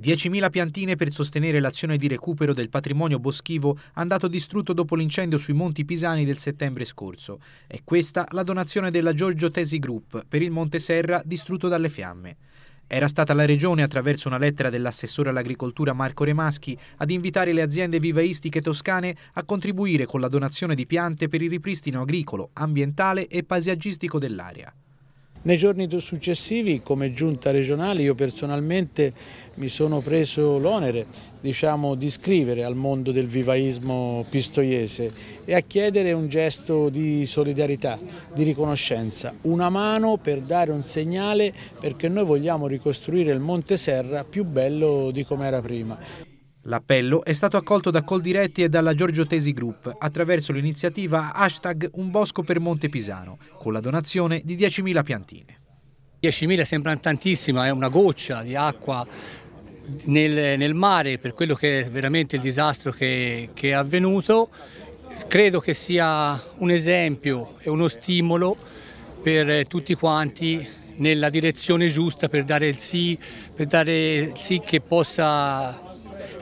10.000 piantine per sostenere l'azione di recupero del patrimonio boschivo andato distrutto dopo l'incendio sui Monti Pisani del settembre scorso. È questa la donazione della Giorgio Tesi Group per il Monte Serra distrutto dalle fiamme. Era stata la Regione, attraverso una lettera dell'assessore all'agricoltura Marco Remaschi, ad invitare le aziende vivaistiche toscane a contribuire con la donazione di piante per il ripristino agricolo, ambientale e paesaggistico dell'area. Nei giorni successivi come giunta regionale io personalmente mi sono preso l'onere diciamo, di scrivere al mondo del vivaismo pistoiese e a chiedere un gesto di solidarietà, di riconoscenza, una mano per dare un segnale perché noi vogliamo ricostruire il Monte Serra più bello di come era prima. L'appello è stato accolto da Coldiretti e dalla Giorgio Tesi Group attraverso l'iniziativa hashtag Un Bosco per Monte Pisano con la donazione di 10.000 piantine. 10.000 sembra tantissima, è una goccia di acqua nel, nel, mare per quello che è veramente il disastro che, che è avvenuto. Credo che sia un esempio e uno stimolo per tutti quanti nella direzione giusta per dare il sì, per dare il sì che possa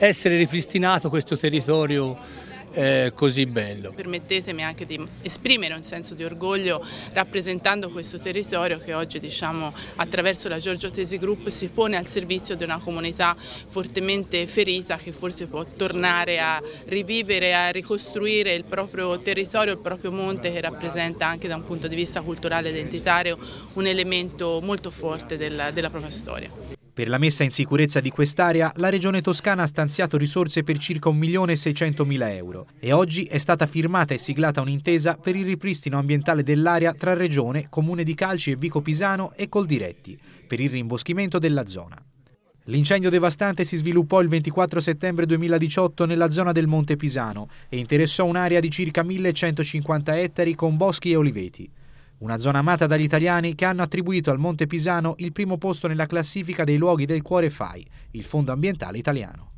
essere ripristinato questo territorio eh, così bello. Permettetemi anche di esprimere un senso di orgoglio rappresentando questo territorio che oggi diciamo, attraverso la Giorgio Tesi Group si pone al servizio di una comunità fortemente ferita che forse può tornare a rivivere, a ricostruire il proprio territorio, il proprio monte che rappresenta anche da un punto di vista culturale e identitario un elemento molto forte della, della propria storia. Per la messa in sicurezza di quest'area la Regione Toscana ha stanziato risorse per circa 1.600.000 euro e oggi è stata firmata e siglata un'intesa per il ripristino ambientale dell'area tra Regione, Comune di Calci e Vico Pisano e Coldiretti per il rimboschimento della zona. L'incendio devastante si sviluppò il 24 settembre 2018 nella zona del Monte Pisano e interessò un'area di circa 1.150 ettari con boschi e oliveti. Una zona amata dagli italiani che hanno attribuito al Monte Pisano il primo posto nella classifica dei luoghi del cuore FAI, il Fondo Ambientale Italiano.